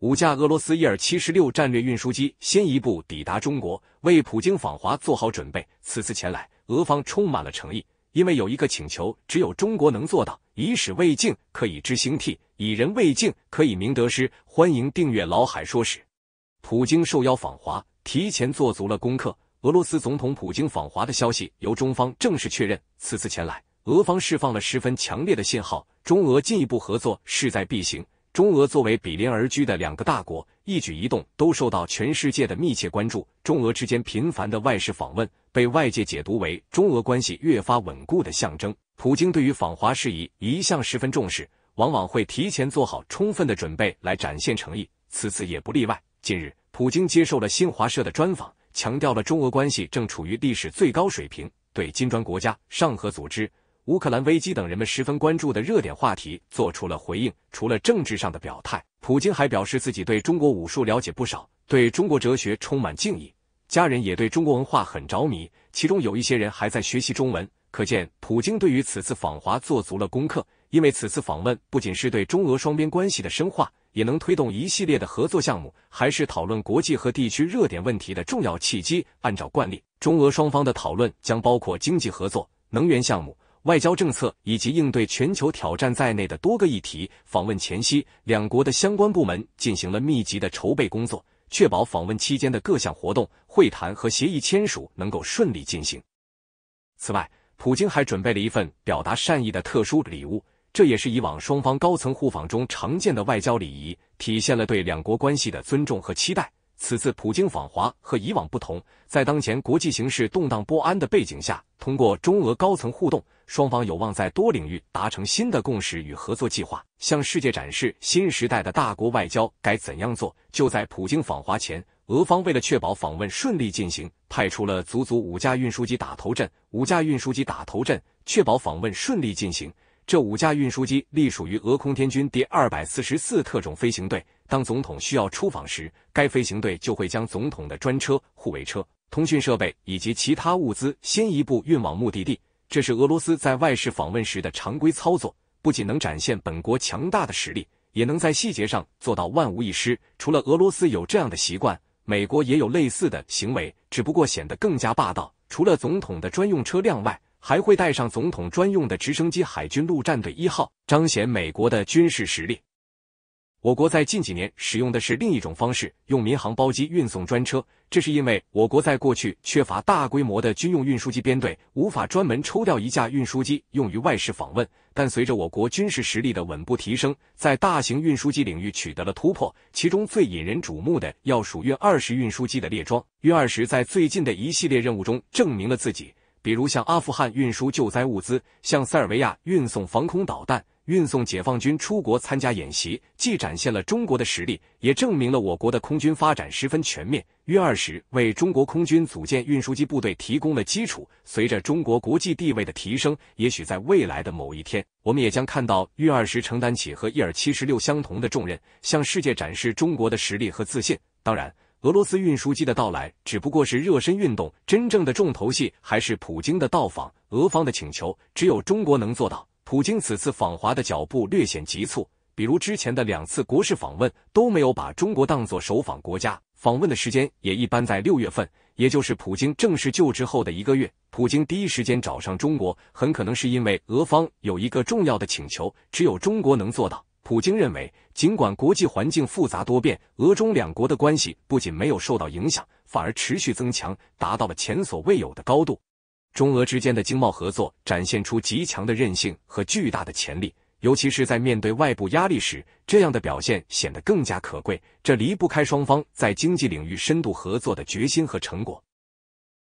五架俄罗斯伊尔七十六战略运输机先一步抵达中国，为普京访华做好准备。此次前来，俄方充满了诚意，因为有一个请求，只有中国能做到。以史为镜，可以知兴替；以人为镜，可以明得失。欢迎订阅老海说史。普京受邀访华，提前做足了功课。俄罗斯总统普京访华的消息由中方正式确认。此次前来，俄方释放了十分强烈的信号，中俄进一步合作势在必行。中俄作为比邻而居的两个大国，一举一动都受到全世界的密切关注。中俄之间频繁的外事访问，被外界解读为中俄关系越发稳固的象征。普京对于访华事宜一向十分重视，往往会提前做好充分的准备来展现诚意。此次也不例外。近日，普京接受了新华社的专访，强调了中俄关系正处于历史最高水平，对金砖国家、上合组织。乌克兰危机等人们十分关注的热点话题做出了回应。除了政治上的表态，普京还表示自己对中国武术了解不少，对中国哲学充满敬意。家人也对中国文化很着迷，其中有一些人还在学习中文。可见，普京对于此次访华做足了功课。因为此次访问不仅是对中俄双边关系的深化，也能推动一系列的合作项目，还是讨论国际和地区热点问题的重要契机。按照惯例，中俄双方的讨论将包括经济合作、能源项目。外交政策以及应对全球挑战在内的多个议题。访问前夕，两国的相关部门进行了密集的筹备工作，确保访问期间的各项活动、会谈和协议签署能够顺利进行。此外，普京还准备了一份表达善意的特殊礼物，这也是以往双方高层互访中常见的外交礼仪，体现了对两国关系的尊重和期待。此次普京访华和以往不同，在当前国际形势动荡不安的背景下，通过中俄高层互动，双方有望在多领域达成新的共识与合作计划，向世界展示新时代的大国外交该怎样做。就在普京访华前，俄方为了确保访问顺利进行，派出了足足五架运输机打头阵，五架运输机打头阵，确保访问顺利进行。这五架运输机隶属于俄空天军第二百四十四特种飞行队。当总统需要出访时，该飞行队就会将总统的专车、护卫车、通讯设备以及其他物资先一步运往目的地。这是俄罗斯在外事访问时的常规操作，不仅能展现本国强大的实力，也能在细节上做到万无一失。除了俄罗斯有这样的习惯，美国也有类似的行为，只不过显得更加霸道。除了总统的专用车辆外，还会带上总统专用的直升机，海军陆战队一号，彰显美国的军事实力。我国在近几年使用的是另一种方式，用民航包机运送专车。这是因为我国在过去缺乏大规模的军用运输机编队，无法专门抽调一架运输机用于外事访问。但随着我国军事实力的稳步提升，在大型运输机领域取得了突破，其中最引人瞩目的要数运二十运输机的列装。运二十在最近的一系列任务中证明了自己。比如向阿富汗运输救灾物资，向塞尔维亚运送防空导弹，运送解放军出国参加演习，既展现了中国的实力，也证明了我国的空军发展十分全面。运二十为中国空军组建运输机部队提供了基础。随着中国国际地位的提升，也许在未来的某一天，我们也将看到运二十承担起和伊尔七十六相同的重任，向世界展示中国的实力和自信。当然。俄罗斯运输机的到来只不过是热身运动，真正的重头戏还是普京的到访。俄方的请求只有中国能做到。普京此次访华的脚步略显急促，比如之前的两次国事访问都没有把中国当作首访国家，访问的时间也一般在六月份，也就是普京正式就职后的一个月。普京第一时间找上中国，很可能是因为俄方有一个重要的请求，只有中国能做到。普京认为，尽管国际环境复杂多变，俄中两国的关系不仅没有受到影响，反而持续增强，达到了前所未有的高度。中俄之间的经贸合作展现出极强的韧性和巨大的潜力，尤其是在面对外部压力时，这样的表现显得更加可贵。这离不开双方在经济领域深度合作的决心和成果。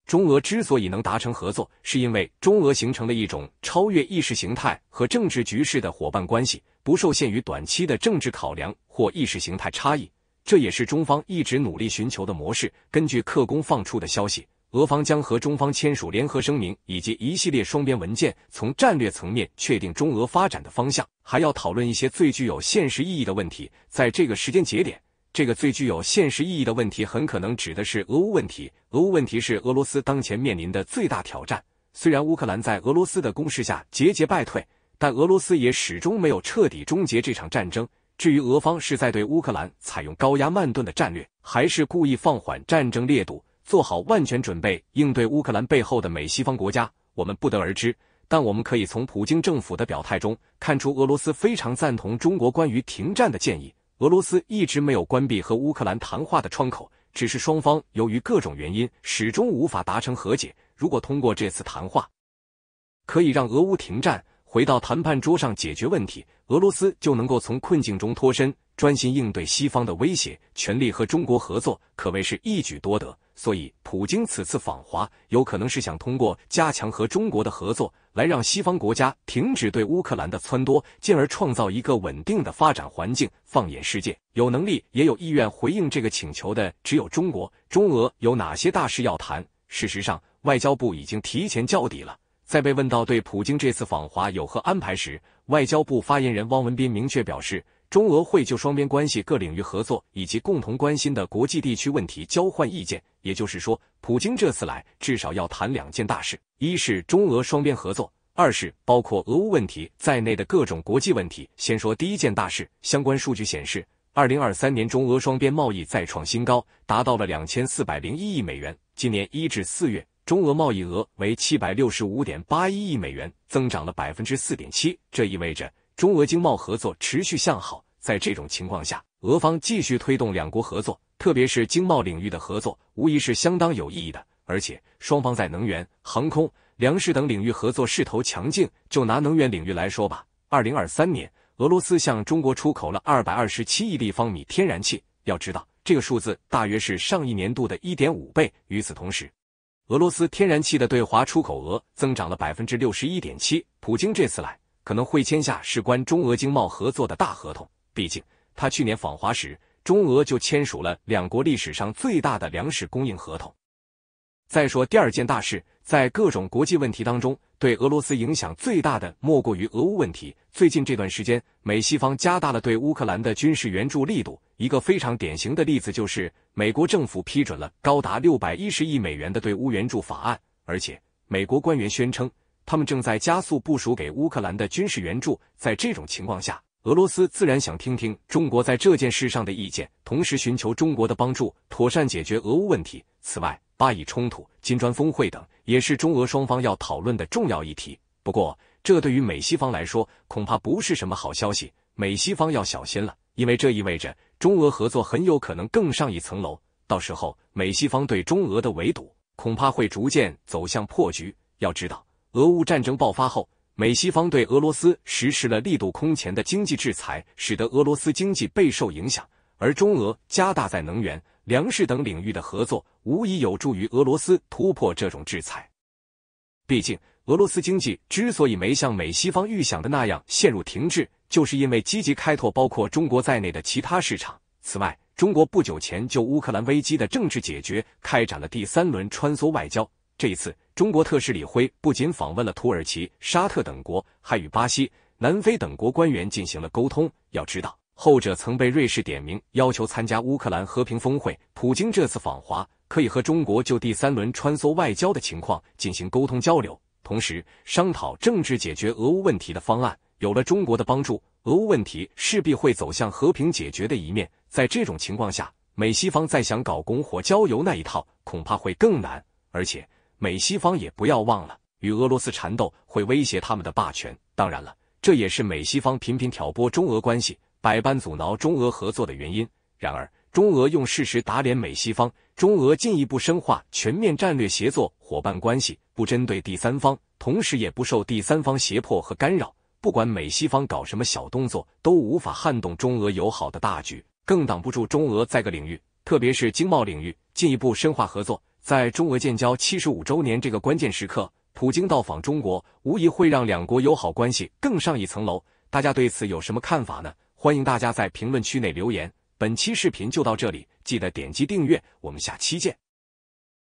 中俄之所以能达成合作，是因为中俄形成了一种超越意识形态和政治局势的伙伴关系。不受限于短期的政治考量或意识形态差异，这也是中方一直努力寻求的模式。根据克宫放出的消息，俄方将和中方签署联合声明以及一系列双边文件，从战略层面确定中俄发展的方向，还要讨论一些最具有现实意义的问题。在这个时间节点，这个最具有现实意义的问题很可能指的是俄乌问题。俄乌问题是俄罗斯当前面临的最大挑战。虽然乌克兰在俄罗斯的攻势下节节败退。但俄罗斯也始终没有彻底终结这场战争。至于俄方是在对乌克兰采用高压慢炖的战略，还是故意放缓战争烈度，做好万全准备应对乌克兰背后的美西方国家，我们不得而知。但我们可以从普京政府的表态中看出，俄罗斯非常赞同中国关于停战的建议。俄罗斯一直没有关闭和乌克兰谈话的窗口，只是双方由于各种原因始终无法达成和解。如果通过这次谈话可以让俄乌停战。回到谈判桌上解决问题，俄罗斯就能够从困境中脱身，专心应对西方的威胁，全力和中国合作，可谓是一举多得。所以，普京此次访华，有可能是想通过加强和中国的合作，来让西方国家停止对乌克兰的撺掇，进而创造一个稳定的发展环境。放眼世界，有能力也有意愿回应这个请求的，只有中国。中俄有哪些大事要谈？事实上，外交部已经提前交底了。在被问到对普京这次访华有何安排时，外交部发言人汪文斌明确表示，中俄会就双边关系、各领域合作以及共同关心的国际地区问题交换意见。也就是说，普京这次来至少要谈两件大事：一是中俄双边合作，二是包括俄乌问题在内的各种国际问题。先说第一件大事，相关数据显示，二零二三年中俄双边贸易再创新高，达到了两千四百零一亿美元。今年一至四月。中俄贸易额为七百六十五点八一亿美元，增长了百分之四点七。这意味着中俄经贸合作持续向好。在这种情况下，俄方继续推动两国合作，特别是经贸领域的合作，无疑是相当有意义的。而且，双方在能源、航空、粮食等领域合作势头强劲。就拿能源领域来说吧，二零二三年，俄罗斯向中国出口了二百二十七亿立方米天然气。要知道，这个数字大约是上一年度的一点五倍。与此同时，俄罗斯天然气的对华出口额增长了百分之六十一点七。普京这次来可能会签下事关中俄经贸合作的大合同，毕竟他去年访华时，中俄就签署了两国历史上最大的粮食供应合同。再说第二件大事，在各种国际问题当中，对俄罗斯影响最大的莫过于俄乌问题。最近这段时间，美西方加大了对乌克兰的军事援助力度。一个非常典型的例子就是，美国政府批准了高达六百一十亿美元的对乌援助法案，而且美国官员宣称，他们正在加速部署给乌克兰的军事援助。在这种情况下，俄罗斯自然想听听中国在这件事上的意见，同时寻求中国的帮助，妥善解决俄乌问题。此外，巴以冲突、金砖峰会等也是中俄双方要讨论的重要议题。不过，这对于美西方来说恐怕不是什么好消息，美西方要小心了。因为这意味着中俄合作很有可能更上一层楼，到时候美西方对中俄的围堵恐怕会逐渐走向破局。要知道，俄乌战争爆发后，美西方对俄罗斯实施了力度空前的经济制裁，使得俄罗斯经济备受影响。而中俄加大在能源、粮食等领域的合作，无疑有助于俄罗斯突破这种制裁。毕竟，俄罗斯经济之所以没像美西方预想的那样陷入停滞。就是因为积极开拓包括中国在内的其他市场。此外，中国不久前就乌克兰危机的政治解决开展了第三轮穿梭外交。这一次，中国特使李辉不仅访问了土耳其、沙特等国，还与巴西、南非等国官员进行了沟通。要知道，后者曾被瑞士点名要求参加乌克兰和平峰会。普京这次访华，可以和中国就第三轮穿梭外交的情况进行沟通交流，同时商讨政治解决俄乌问题的方案。有了中国的帮助，俄乌问题势必会走向和平解决的一面。在这种情况下，美西方再想搞拱火浇油那一套，恐怕会更难。而且，美西方也不要忘了，与俄罗斯缠斗会威胁他们的霸权。当然了，这也是美西方频频挑拨中俄关系、百般阻挠中俄合作的原因。然而，中俄用事实打脸美西方，中俄进一步深化全面战略协作伙伴关系，不针对第三方，同时也不受第三方胁迫和干扰。不管美西方搞什么小动作，都无法撼动中俄友好的大局，更挡不住中俄在各领域，特别是经贸领域进一步深化合作。在中俄建交七十五周年这个关键时刻，普京到访中国，无疑会让两国友好关系更上一层楼。大家对此有什么看法呢？欢迎大家在评论区内留言。本期视频就到这里，记得点击订阅，我们下期见。